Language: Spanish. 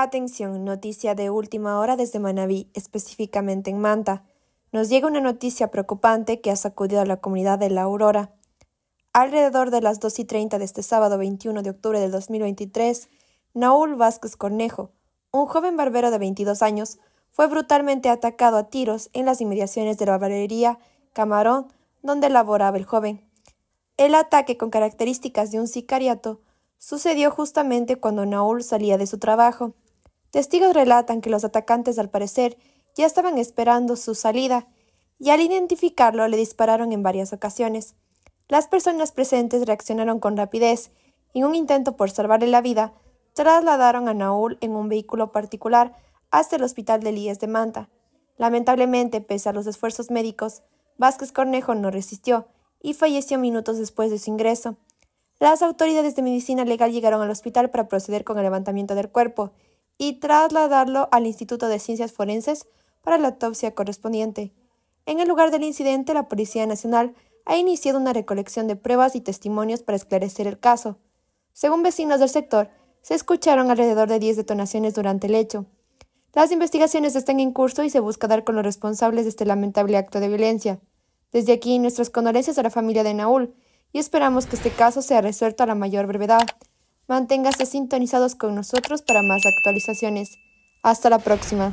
Atención, noticia de última hora desde Manabí, específicamente en Manta. Nos llega una noticia preocupante que ha sacudido a la comunidad de La Aurora. Alrededor de las 2 y 30 de este sábado 21 de octubre del 2023, Naúl Vázquez Cornejo, un joven barbero de 22 años, fue brutalmente atacado a tiros en las inmediaciones de la barbería Camarón, donde laboraba el joven. El ataque, con características de un sicariato, sucedió justamente cuando Naúl salía de su trabajo. Testigos relatan que los atacantes al parecer ya estaban esperando su salida y al identificarlo le dispararon en varias ocasiones. Las personas presentes reaccionaron con rapidez y en un intento por salvarle la vida, trasladaron a Naúl en un vehículo particular hasta el hospital de Líes de Manta. Lamentablemente, pese a los esfuerzos médicos, Vázquez Cornejo no resistió y falleció minutos después de su ingreso. Las autoridades de medicina legal llegaron al hospital para proceder con el levantamiento del cuerpo y trasladarlo al Instituto de Ciencias Forenses para la autopsia correspondiente. En el lugar del incidente, la Policía Nacional ha iniciado una recolección de pruebas y testimonios para esclarecer el caso. Según vecinos del sector, se escucharon alrededor de 10 detonaciones durante el hecho. Las investigaciones están en curso y se busca dar con los responsables de este lamentable acto de violencia. Desde aquí, nuestras condolencias a la familia de Naúl y esperamos que este caso sea resuelto a la mayor brevedad. Manténgase sintonizados con nosotros para más actualizaciones. Hasta la próxima.